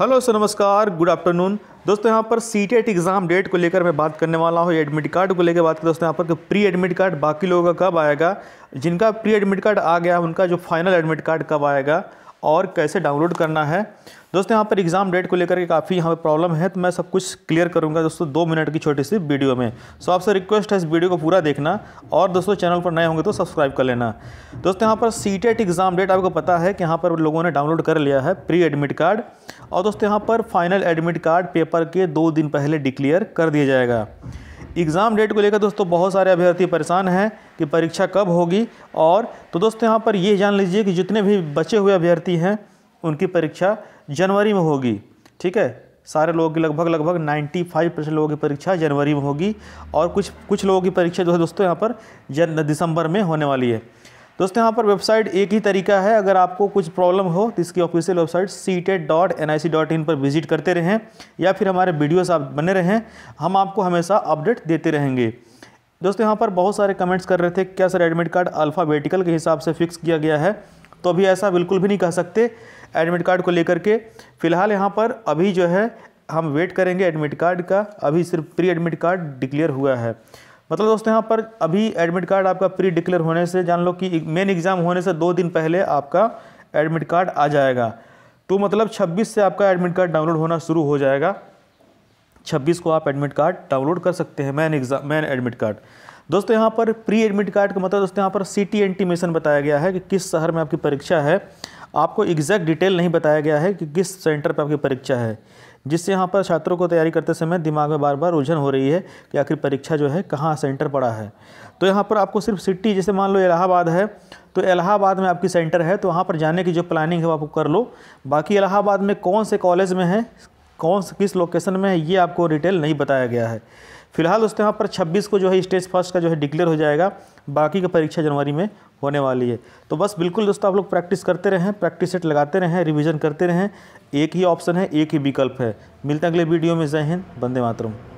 hello sir नमस्कार good afternoon दोस्तों यहाँ पर सी टेट एग्ज़ाम डेट को लेकर मैं बात करने वाला हूँ एडमिट कार्ड को लेकर बात करें दोस्तों यहाँ पर प्री एडमिट कार्ड बाकी लोगों का कब आएगा जिनका प्री एडमिट कार्ड आ गया उनका जो फाइनल एडमिट कार्ड कब आएगा और कैसे डाउनलोड करना है दोस्तों यहाँ पर एग्ज़ाम डेट को लेकर के काफ़ी यहाँ पर प्रॉब्लम है तो मैं सब कुछ क्लियर करूँगा दोस्तों दो मिनट की छोटी सी वीडियो में सो आपसे रिक्वेस्ट है इस वीडियो को पूरा देखना और दोस्तों चैनल पर नए होंगे तो सब्सक्राइब कर लेना दोस्तों यहाँ पर सी एग्ज़ाम डेट आपको पता है कि यहाँ पर लोगों ने डाउनलोड कर लिया है प्री एडमिट कार्ड और दोस्तों यहाँ पर फाइनल एडमिट कार्ड पेपर के दो दिन पहले डिक्लेयर कर दिया जाएगा एग्ज़ाम डेट को लेकर दोस्तों बहुत सारे अभ्यर्थी परेशान हैं कि परीक्षा कब होगी और तो दोस्तों यहाँ पर ये जान लीजिए कि जितने भी बचे हुए अभ्यर्थी हैं उनकी परीक्षा जनवरी में होगी ठीक है सारे लोगों की लगभग लगभग 95 परसेंट लोगों की परीक्षा जनवरी में होगी और कुछ कुछ लोगों की परीक्षा जो है दोस्तों यहाँ पर जन दिसंबर में होने वाली है दोस्तों यहाँ पर वेबसाइट एक ही तरीका है अगर आपको कुछ प्रॉब्लम हो तो इसकी official website C TET dot N I C dot in पर विजिट करते रहें या फिर हमारे वीडियोस आप बने रहें हम आपको हमेशा अपडेट देते रहेंगे दोस्तों यहाँ पर बहुत सारे कमेंट्स कर रहे थे क्या सर एडमिट कार्ड अल्फ़ाबेटिकल के हिसाब से फिक्स किया गया है तो अभी ऐसा बिल्कुल भी नहीं कह सकते एडमिट कार्ड को लेकर के फ़िलहाल यहाँ पर अभी जो है हम वेट करेंगे एडमिट कार्ड का अभी सिर्फ प्री एडमिट कार्ड डिक्लेयर हुआ है मतलब दोस्तों यहाँ पर अभी एडमिट कार्ड आपका प्री डिक्लेयर होने से जान लो कि मेन एग्ज़ाम होने से दो दिन पहले आपका एडमिट कार्ड आ जाएगा तो मतलब 26 से आपका एडमिट कार्ड डाउनलोड होना शुरू हो जाएगा 26 को आप एडमिट कार्ड डाउनलोड कर सकते हैं main exam main admit card दोस्तों यहाँ पर प्री एडमिट कार्ड का मतलब दोस्तों यहाँ पर सिटी एंटीमेशन मिशन बताया गया है कि किस शहर में आपकी परीक्षा है आपको एग्जैक्ट डिटेल नहीं बताया गया है कि किस सेंटर पर आपकी परीक्षा है जिससे यहाँ पर छात्रों को तैयारी करते समय दिमाग में बार बार उलझन हो रही है कि आखिर परीक्षा जो है कहाँ सेंटर पड़ा है तो यहाँ पर आपको सिर्फ सिटी जैसे मान लो इलाहाबाद है तो इलाहाबाद में आपकी सेंटर है तो वहाँ पर जाने की जो प्लानिंग है वो आपको कर लो बाकी इलाहाबाद में कौन से कॉलेज में है कौन किस लोकेशन में है ये आपको डिटेल नहीं बताया गया है फिलहाल दोस्तों यहाँ पर 26 को जो है स्टेज फर्स्ट का जो है डिक्लेयर हो जाएगा बाकी का परीक्षा जनवरी में होने वाली है तो बस बिल्कुल दोस्तों आप लोग प्रैक्टिस करते रहें प्रैक्टिस सेट लगाते रहें रिविज़न करते रहें एक ही ऑप्शन है एक ही विकल्प है मिलते हैं अगले वीडियो में जय हिंद बंदे मातरम